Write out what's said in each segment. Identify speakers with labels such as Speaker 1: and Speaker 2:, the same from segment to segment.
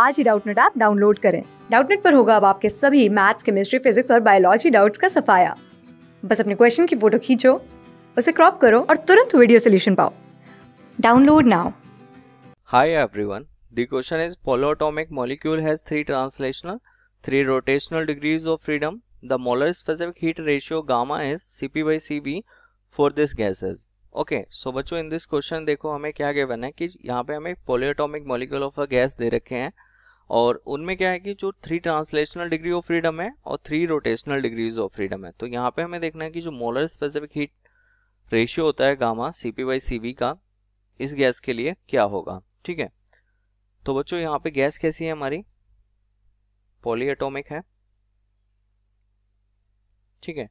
Speaker 1: आज ही Doubtnut app download करें डाउटनेट पर होगा अब आपके सभी मैथ्स केमिस्ट्री फिजिक्स और बायोलॉजी डाउट्स का सफाया बस अपने क्वेश्चन की फोटो खींचो उसे क्रॉप करो और तुरंत वीडियो सोल्यूशन पाओ download now hi hi everyone The question is polyatomic three translational three rotational degrees of freedom the molar specific heat ratio gamma is C P by C V for this gases okay so बच्चों in this question देखो हमें क्या given है कि यहाँ पे हमें polyatomic molecule of a gas दे रखे हैं और उनमें क्या है कि जो three translational degree of freedom है और three rotational degrees of freedom है तो यहाँ पे हमें देखना है कि जो मोलर स्पेसिफिक हीट रेशियो होता है gamma C P by C का इस गैस के लिए क्या होगा ठीक है तो बच्चों यहाँ पे गैस कैसी है हमारी पॉलीएटोमिक है ठीक है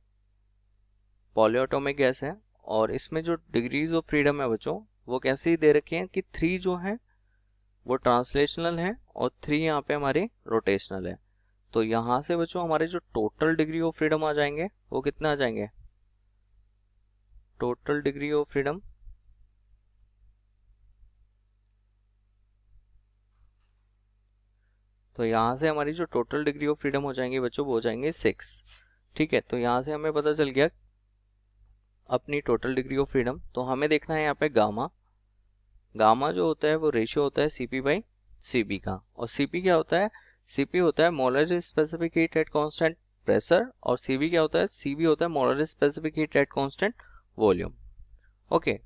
Speaker 1: पॉलीएटोमिक गैस है और इसमें जो डिग्रीज ऑफ फ्रीडम है बच्चों वो कैसे दे रखे हैं कि थ्री जो है वो ट्रांसलेशनल है और थ्री यहाँ पे हमारे रोटेशनल है तो यहां से बच्चों हमारे जो टोटल डिग्री ऑफ फ्रीडम आ जाएंगे वो कितने आ जाएंगे टोटल डिग्री ऑफ फ्रीडम तो यहां से हमारी जो टोटल डिग्री ऑफ फ्रीडम हो जाएंगे बच्चों वो हो जाएंगे सिक्स ठीक है तो यहां से हमें पता चल गया अपनी टोटल डिग्री ऑफ फ्रीडम तो हमें देखना है यहाँ पे गामा गामा जो होता है वो रेशियो होता है सीपी बाई सीपी का और सीपी क्या होता है सीपी होता है molar specific heat at constant pressure और सीबी क्या होता है सीबी होता है molar specific heat at constant volume okay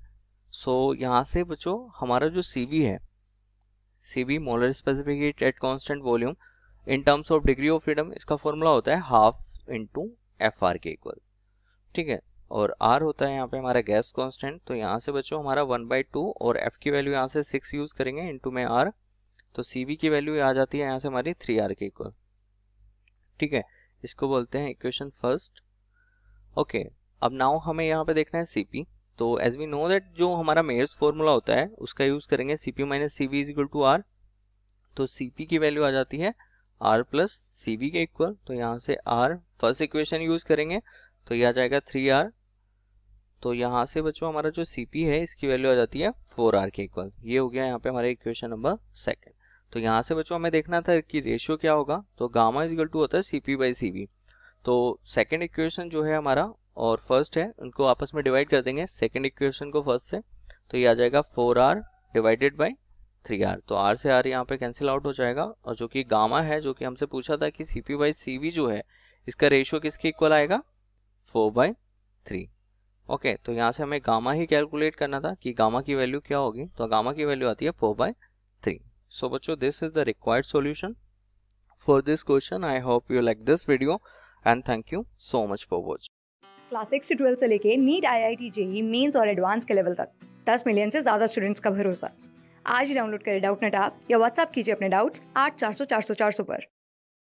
Speaker 1: so यहाँ से बच्चों हमारा जो सीबी है CB molar specific heat at constant volume in terms of degree of freedom इसका फॉर्मूला होता है हाफ इंटू एफ आर के इक्वल ठीक है और आर होता है यहाँ पे हमारा गैस कांस्टेंट तो यहाँ से बच्चों हमारा वन बाई टू और एफ की वैल्यू यहाँ से सिक्स यूज़ करेंगे इंटू में आर तो सी की वैल्यू आ जाती है यहाँ से हमारी थ्री आर के इक्वल ठीक है इसको बोलते हैं इक्वेशन फर्स्ट ओके अब नाउ हमें यहाँ पे देखना है सी तो एज वी नो दैट जो हमारा मेयर्स फॉर्मूला होता है उसका यूज़ करेंगे C P minus C V is equal to R तो सी पी की वैल्यू आ जाती है आर प्लस सी के इक्वल तो यहाँ से आर फर्स्ट इक्वेशन यूज़ करेंगे तो ये आ जाएगा थ्री आर तो यहाँ से बच्चों हमारा जो सी पी है इसकी वैल्यू आ जाती है फोर आर के इक्वल ये हो गया यहाँ पे हमारा इक्वेशन नंबर सेकेंड तो यहाँ से बच्चों हमें देखना था कि रेशियो क्या होगा तो गामा इजगल टू होता है C P by C V तो सेकेंड इक्वेशन जो है हमारा और फर्स्ट है उनको आपस में डिवाइड कर देंगे सेकेंड इक्वेशन को फर्स्ट से तो ये आ जाएगा four R divided by three R तो आर से आर यहाँ पे कैंसिल आउट हो जाएगा और जो कि गामा है जो कि हमसे पूछा था कि C P by C V जो है इसका रेशियो किसके इक्वल आएगा four by three okay okay, तो यहाँ से हमें गामा ही कैलकुलेट करना था कि गामा की वैल्यू क्या होगी तो गामा की वैल्यू आती है फोर बाय थ्री सो बच्चों this is the required solution for this question I hope you like this video and thank you so much for watch class six से twelfth से लेके NEET I I T JEE mains और advance के level तक दस million से ज्यादा students का भरोसा आज ही डाउनलोड करें डाउट नेट आप या व्हाट्सअप कीजिए अपने डाउट्स आठ चार सौ चार सौ चार सौ पर